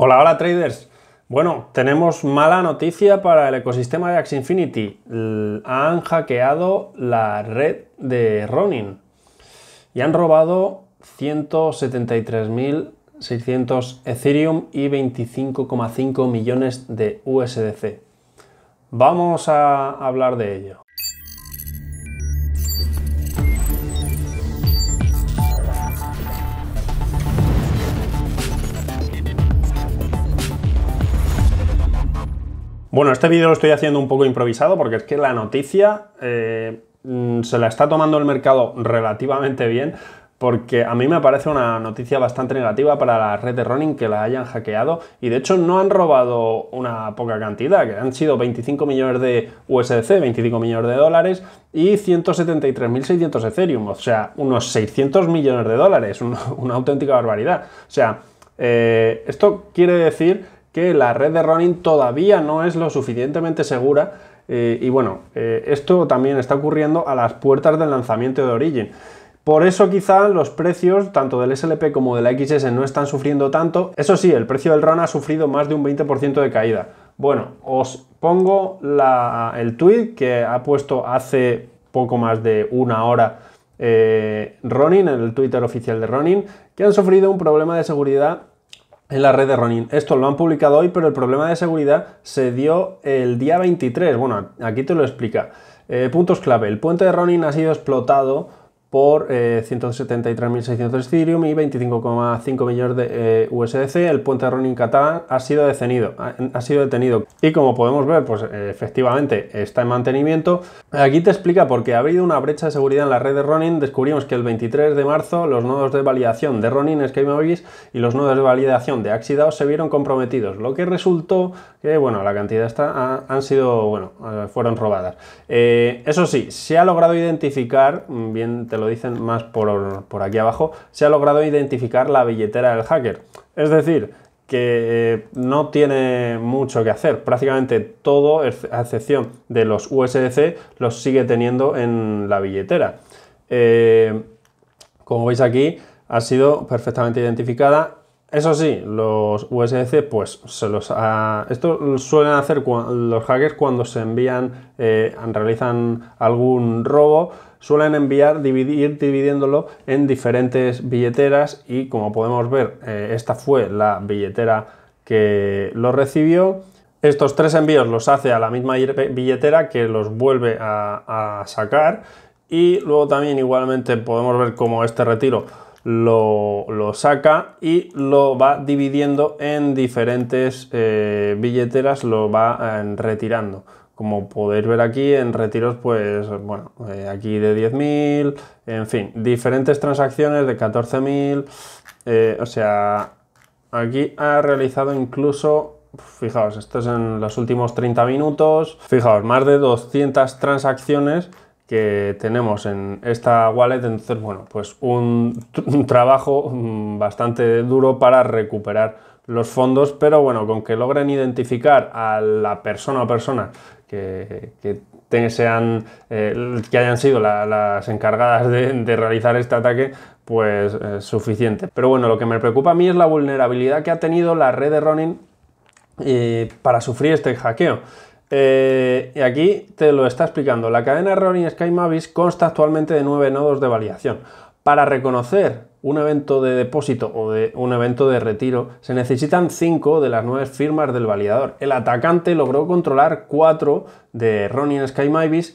Hola, hola traders. Bueno, tenemos mala noticia para el ecosistema de Axie Infinity. Han hackeado la red de Ronin y han robado 173.600 Ethereum y 25,5 millones de USDC. Vamos a hablar de ello. Bueno, este vídeo lo estoy haciendo un poco improvisado porque es que la noticia eh, mm, se la está tomando el mercado relativamente bien porque a mí me parece una noticia bastante negativa para la red de Ronin que la hayan hackeado y de hecho no han robado una poca cantidad, que han sido 25 millones de USDC, 25 millones de dólares y 173.600 Ethereum, o sea, unos 600 millones de dólares, una auténtica barbaridad. O sea, eh, esto quiere decir que la red de Ronin todavía no es lo suficientemente segura. Eh, y bueno, eh, esto también está ocurriendo a las puertas del lanzamiento de Origin. Por eso quizá los precios tanto del SLP como de la XS no están sufriendo tanto. Eso sí, el precio del RON ha sufrido más de un 20% de caída. Bueno, os pongo el tweet que ha puesto hace poco más de una hora running, eh, Ronin, en el Twitter oficial de Ronin, que han sufrido un problema de seguridad en la red de Ronin. Esto lo han publicado hoy, pero el problema de seguridad se dio el día 23. Bueno, aquí te lo explica. Eh, puntos clave. El puente de Ronin ha sido explotado por eh, 173.600 Ethereum y 25,5 millones de eh, USDC, el puente de Ronin Catalán ha sido detenido. Ha, sido detenido. Y como podemos ver, pues eh, efectivamente está en mantenimiento. Aquí te explica por qué ha habido una brecha de seguridad en la red de Ronin. Descubrimos que el 23 de marzo los nodos de validación de Ronin, SkyMovies y los nodos de validación de Axidao se vieron comprometidos, lo que resultó que, bueno, la cantidad está, han sido, bueno, eh, fueron robadas. eso sí, se ha logrado identificar, mm, bien te lo dicen más por, por aquí abajo, se ha logrado identificar la billetera del hacker. Es decir, que eh, no tiene mucho que hacer. Prácticamente todo, a excepción de los USDC, los sigue teniendo en la billetera. Eh, como veis aquí, ha sido perfectamente identificada. Eso sí, los USDC, pues se los ha... Esto suelen hacer los hackers cuando se envían, eh, realizan algún robo suelen enviar, dividir, dividiéndolo en diferentes billeteras y como podemos ver, eh, esta fue la billetera que lo recibió. Estos tres envíos los hace a la misma billetera que los vuelve a, sacar y luego también igualmente podemos ver cómo este retiro lo, saca y lo va dividiendo en diferentes eh, billeteras, lo va eh, retirando como podéis ver aquí en retiros, pues bueno, eh, aquí de 10.000, en fin, diferentes transacciones de 14.000, eh, o sea, aquí ha realizado incluso, fijaos, esto es en los últimos 30 minutos, fijaos, más de 200 transacciones que tenemos en esta wallet, entonces bueno, pues un trabajo mm, bastante duro para recuperar los fondos, pero bueno, con que logren identificar a la persona o persona que, sean, eh, que hayan sido las encargadas de, realizar este ataque, pues eh, suficiente. Pero bueno, lo que me preocupa a mí es la vulnerabilidad que ha tenido la red de Ronin eh, para sufrir este hackeo. y aquí te lo está explicando. La cadena Ronin Sky Mavis consta actualmente de nueve nodos de validación. Para reconocer un evento de depósito o de un evento de retiro, se necesitan 5 de las 9 firmas del validador. El atacante logró controlar 4 de Ronin Sky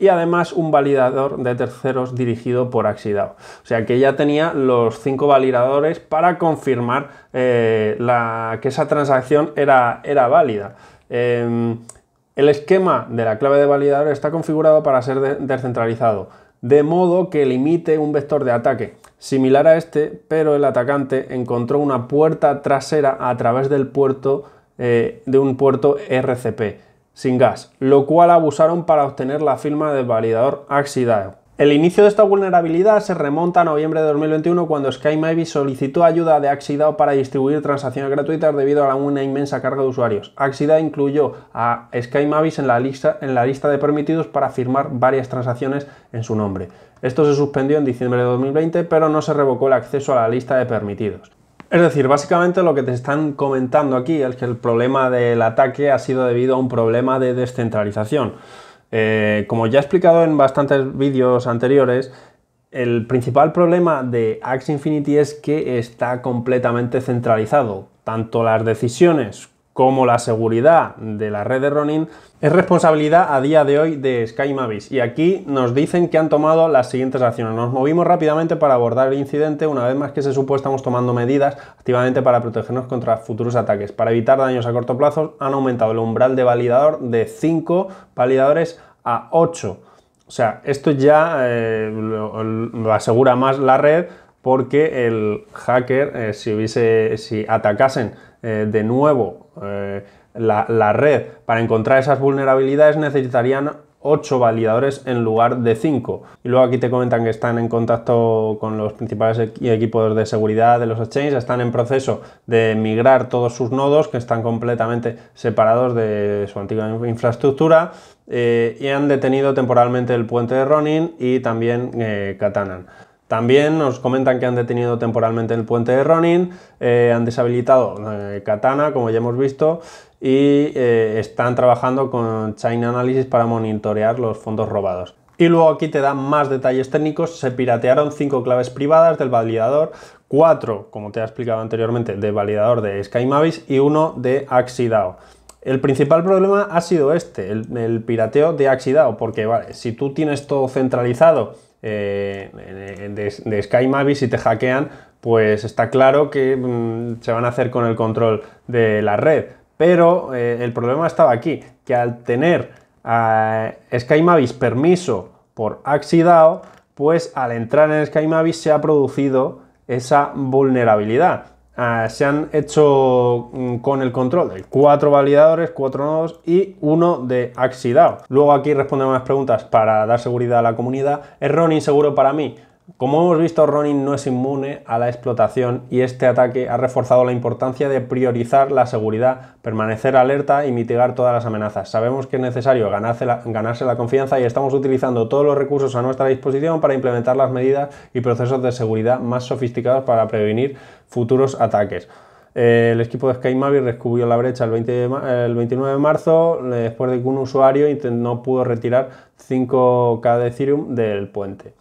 y además un validador de terceros dirigido por Axidao. O sea que ya tenía los 5 validadores para confirmar eh, que esa transacción era, era válida. Em, el esquema de la clave de validador está configurado para ser descentralizado de modo que limite un vector de ataque, similar a este, pero el atacante encontró una puerta trasera a través del puerto eh, de un puerto RCP sin gas, lo cual abusaron para obtener la firma del validador AXIDAO. El inicio de esta vulnerabilidad se remonta a noviembre de 2021 cuando SkyMavis solicitó ayuda de Axidao para distribuir transacciones gratuitas debido a una inmensa carga de usuarios. Axidao incluyó a SkyMavis en la, lista, en la lista de permitidos para firmar varias transacciones en su nombre. Esto se suspendió en diciembre de 2020, pero no se revocó el acceso a la lista de permitidos. Es decir, básicamente lo que te están comentando aquí es que el problema del ataque ha sido debido a un problema de descentralización. Eh, como ya he explicado en bastantes vídeos anteriores, el principal problema de Axe Infinity es que está completamente centralizado. Tanto las decisiones como la seguridad de la red de Ronin, es responsabilidad a día de hoy de SkyMavis. Y aquí nos dicen que han tomado las siguientes acciones. Nos movimos rápidamente para abordar el incidente. Una vez más que se supo, estamos tomando medidas activamente para protegernos contra futuros ataques. Para evitar daños a corto plazo, han aumentado el umbral de validador de 5 validadores a 8. O sea, esto ya eh, lo, asegura más la red porque el hacker, eh, si, hubiese, si atacasen eh, de nuevo eh, la, red para encontrar esas vulnerabilidades, necesitarían 8 validadores en lugar de 5. Y luego aquí te comentan que están en contacto con los principales equipos de seguridad de los exchanges, están en proceso de migrar todos sus nodos que están completamente separados de su antigua infraestructura eh, y han detenido temporalmente el puente de Ronin y también Katanan. También nos comentan que han detenido temporalmente el puente de Ronin, eh, han deshabilitado eh, Katana, como ya hemos visto, y eh, están trabajando con China Analysis para monitorear los fondos robados. Y luego aquí te dan más detalles técnicos. Se piratearon cinco claves privadas del validador, cuatro, como te he explicado anteriormente, del validador de SkyMavis y uno de Axidao. El principal problema ha sido este, el, pirateo de Axidao, porque vale, si tú tienes todo centralizado, eh, de, de, Sky si te hackean, pues está claro que mm, se van a hacer con el control de la red. Pero eh, el problema estaba aquí, que al tener a eh, Sky permiso por Axidao, pues al entrar en Sky se ha producido esa vulnerabilidad. Ah, se han hecho mm, con el control de cuatro validadores, cuatro nodos y uno de axidao. Luego aquí respondemos unas preguntas para dar seguridad a la comunidad. Error inseguro para mí. Como hemos visto, Ronin no es inmune a la explotación y este ataque ha reforzado la importancia de priorizar la seguridad, permanecer alerta y mitigar todas las amenazas. Sabemos que es necesario ganarse la, confianza y estamos utilizando todos los recursos a nuestra disposición para implementar las medidas y procesos de seguridad más sofisticados para prevenir futuros ataques eh, el equipo de SkyMavis descubrió la brecha el, el, 29 de marzo después de que un usuario no pudo retirar 5K de Ethereum del puente.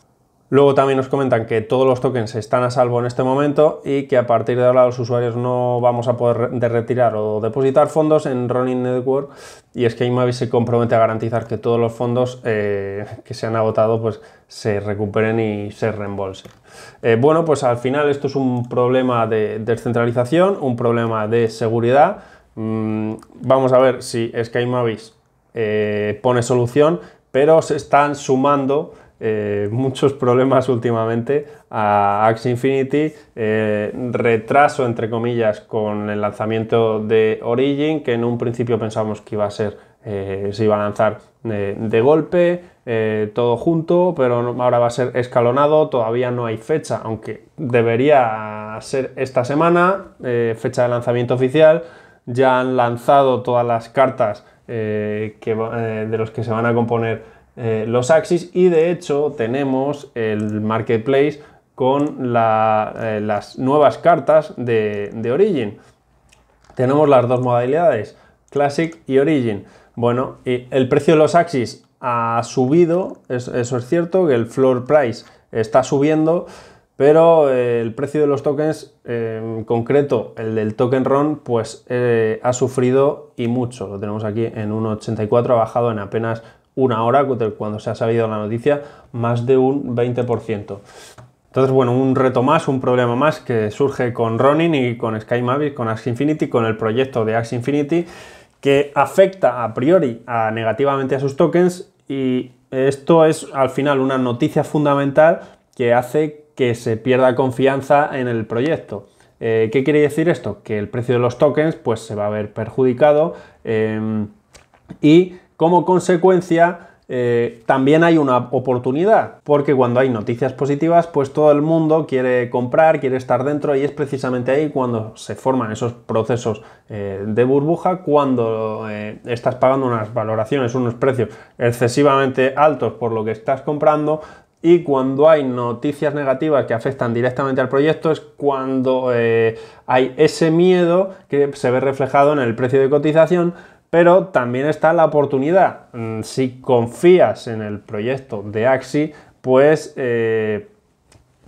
Luego también nos comentan que todos los tokens están a salvo en este momento y que a partir de ahora los usuarios no vamos a poder retirar o depositar fondos en Running Network y es que se compromete a garantizar que todos los fondos eh, que se han agotado pues se recuperen y se reembolsen. Eh, bueno, pues al final esto es un problema de descentralización, un problema de seguridad. Mm, vamos a ver si es que eh, pone solución, pero se están sumando eh, muchos problemas últimamente a Axe Infinity, eh, retraso entre comillas con el lanzamiento de Origin, que en un principio pensábamos que iba a ser, eh, se iba a lanzar de golpe, todo junto, pero ahora va a ser escalonado, todavía no hay fecha, aunque debería ser esta semana, fecha de lanzamiento oficial, ya han lanzado todas las cartas de los que se van a componer eh, los Axis y de hecho tenemos el marketplace con eh, las nuevas cartas de, de Origin. Tenemos las dos modalidades, Classic y Origin. Bueno, el precio de los Axis ha subido, eso es cierto, que el floor price está subiendo, pero eh, el precio de los tokens, en concreto el del token RON, pues ha sufrido y mucho. Lo tenemos aquí en 1,84, ha bajado en apenas una hora, cuando se ha sabido la noticia, más de un 20%. Entonces, bueno, un reto más, un problema más que surge con Ronin y con Sky Mavis, con Axie Infinity, con el proyecto de Axie Infinity, que afecta a priori a, negativamente a sus tokens y esto es al final una noticia fundamental que hace que se pierda confianza en el proyecto. Eh, ¿Qué quiere decir esto? Que el precio de los tokens pues, se va a ver perjudicado em, y como consecuencia, eh, también hay una oportunidad, porque cuando hay noticias positivas, pues todo el mundo quiere comprar, quiere estar dentro y es precisamente ahí cuando se forman esos procesos eh, de burbuja, cuando eh, estás pagando unas valoraciones, unos precios excesivamente altos por lo que estás comprando. Y cuando hay noticias negativas que afectan directamente al proyecto es cuando hay ese miedo que se ve reflejado en el precio de cotización, pero también está la oportunidad. Mm, si confías en el proyecto de Axi, pues eh,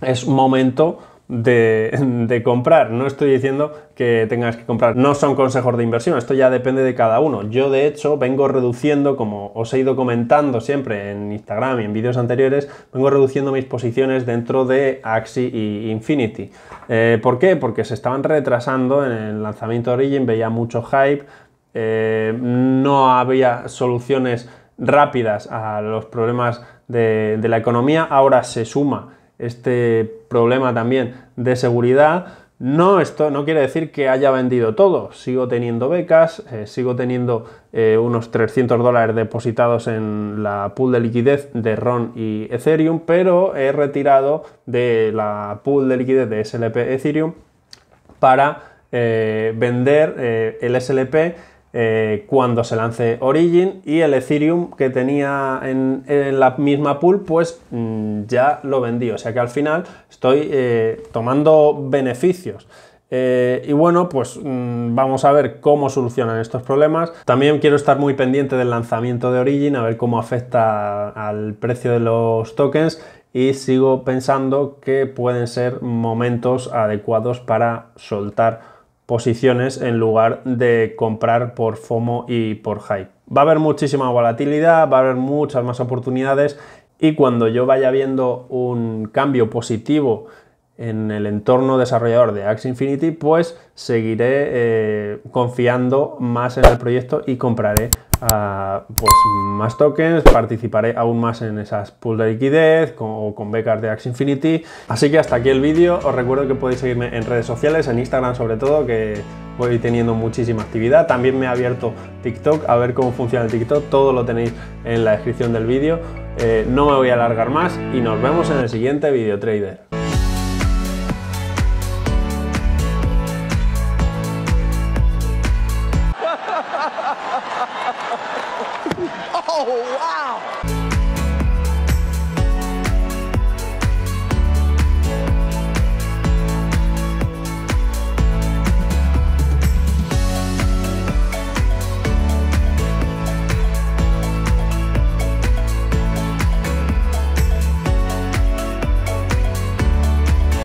es momento de, comprar. No estoy diciendo que tengas que comprar. No son consejos de inversión, esto ya depende de cada uno. Yo de hecho vengo reduciendo, como os he ido comentando siempre en Instagram y en vídeos anteriores, vengo reduciendo mis posiciones dentro de Axi y Infinity. Eh, ¿Por qué? Porque se estaban retrasando en el lanzamiento de Origin, veía mucho hype, eh, no había soluciones rápidas a los problemas de, la economía, ahora se suma este problema también de seguridad, no, esto no quiere decir que haya vendido todo. Sigo teniendo becas, eh, sigo teniendo eh, unos 300 dólares depositados en la pool de liquidez de RON y Ethereum, pero he retirado de la pool de liquidez de SLP Ethereum para vender el SLP eh, cuando se lance Origin y el Ethereum que tenía en, la misma pool pues mm, ya lo vendí, o sea que al final estoy eh, tomando beneficios. Eh, y bueno, pues mm, vamos a ver cómo solucionan estos problemas. También quiero estar muy pendiente del lanzamiento de Origin, a ver cómo afecta al precio de los tokens y sigo pensando que pueden ser momentos adecuados para soltar posiciones en lugar de comprar por FOMO y por hype. Va a haber muchísima volatilidad, va a haber muchas más oportunidades y cuando yo vaya viendo un cambio positivo en el entorno desarrollador de Axe Infinity, pues seguiré eh, confiando más en el proyecto y compraré ah, pues más tokens, participaré aún más en esas pools de liquidez o con becas de Axe Infinity. Así que hasta aquí el vídeo, os recuerdo que podéis seguirme en redes sociales, en Instagram sobre todo, que voy teniendo muchísima actividad. También me ha abierto TikTok, a ver cómo funciona el TikTok, todo lo tenéis en la descripción del vídeo. Eh, no me voy a alargar más y nos vemos en el siguiente vídeo trader.